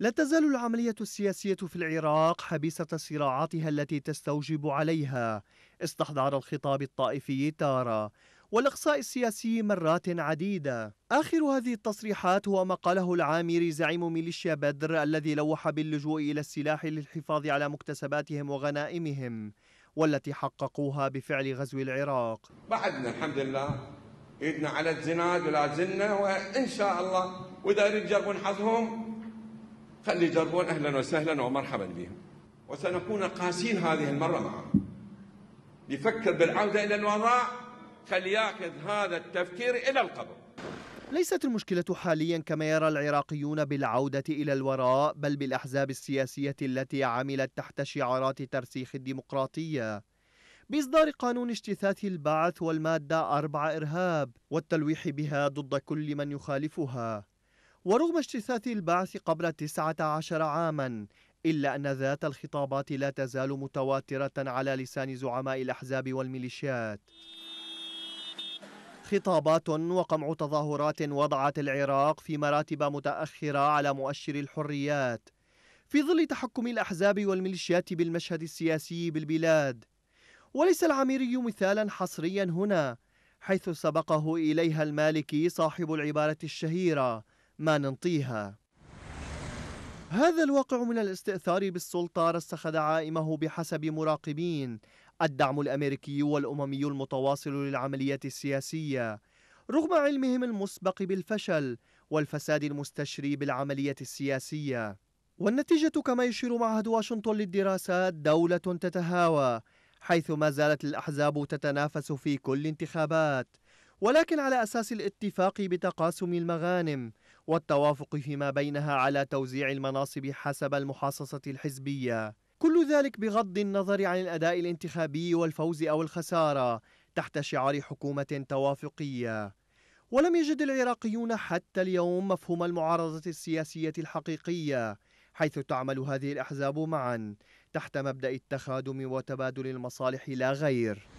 لا تزال العملية السياسية في العراق حبيسة صراعاتها التي تستوجب عليها استحضار الخطاب الطائفي تارة والإقصاء السياسي مرات عديدة آخر هذه التصريحات هو ما قاله العامري زعيم ميليشيا بدر الذي لوح باللجوء إلى السلاح للحفاظ على مكتسباتهم وغنائمهم والتي حققوها بفعل غزو العراق بعدنا الحمد لله ايدنا على الزناد ولا زلنا وان شاء الله واذا يريد يجربون حظهم خلي يجربون أهلا وسهلا ومرحبا بهم وسنكون قاسين هذه المرة معهم يفكر بالعودة إلى الوراء فليأخذ هذا التفكير إلى القبر ليست المشكلة حاليا كما يرى العراقيون بالعودة إلى الوراء بل بالأحزاب السياسية التي عملت تحت شعارات ترسيخ الديمقراطية بإصدار قانون اجتثاث البعث والمادة أربع إرهاب والتلويح بها ضد كل من يخالفها ورغم اجتثاث البعث قبل 19 عاما إلا أن ذات الخطابات لا تزال متواترة على لسان زعماء الأحزاب والميليشيات خطابات وقمع تظاهرات وضعت العراق في مراتب متأخرة على مؤشر الحريات في ظل تحكم الأحزاب والميليشيات بالمشهد السياسي بالبلاد وليس العميري مثالا حصريا هنا حيث سبقه إليها المالكي صاحب العبارة الشهيرة ما ننطيها هذا الواقع من الاستئثار بالسلطة رسخ دعائمه بحسب مراقبين الدعم الأمريكي والأممي المتواصل للعملية السياسية رغم علمهم المسبق بالفشل والفساد المستشري بالعملية السياسية والنتيجة كما يشير معهد واشنطن للدراسات دولة تتهاوى حيث ما زالت الأحزاب تتنافس في كل انتخابات ولكن على أساس الاتفاق بتقاسم المغانم والتوافق فيما بينها على توزيع المناصب حسب المحاصصة الحزبية كل ذلك بغض النظر عن الأداء الانتخابي والفوز أو الخسارة تحت شعار حكومة توافقية ولم يجد العراقيون حتى اليوم مفهوم المعارضة السياسية الحقيقية حيث تعمل هذه الأحزاب معا تحت مبدأ التخادم وتبادل المصالح لا غير